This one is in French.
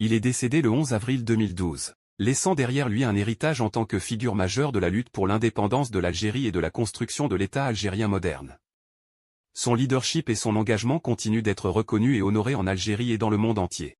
Il est décédé le 11 avril 2012, laissant derrière lui un héritage en tant que figure majeure de la lutte pour l'indépendance de l'Algérie et de la construction de l'État algérien moderne. Son leadership et son engagement continuent d'être reconnus et honorés en Algérie et dans le monde entier.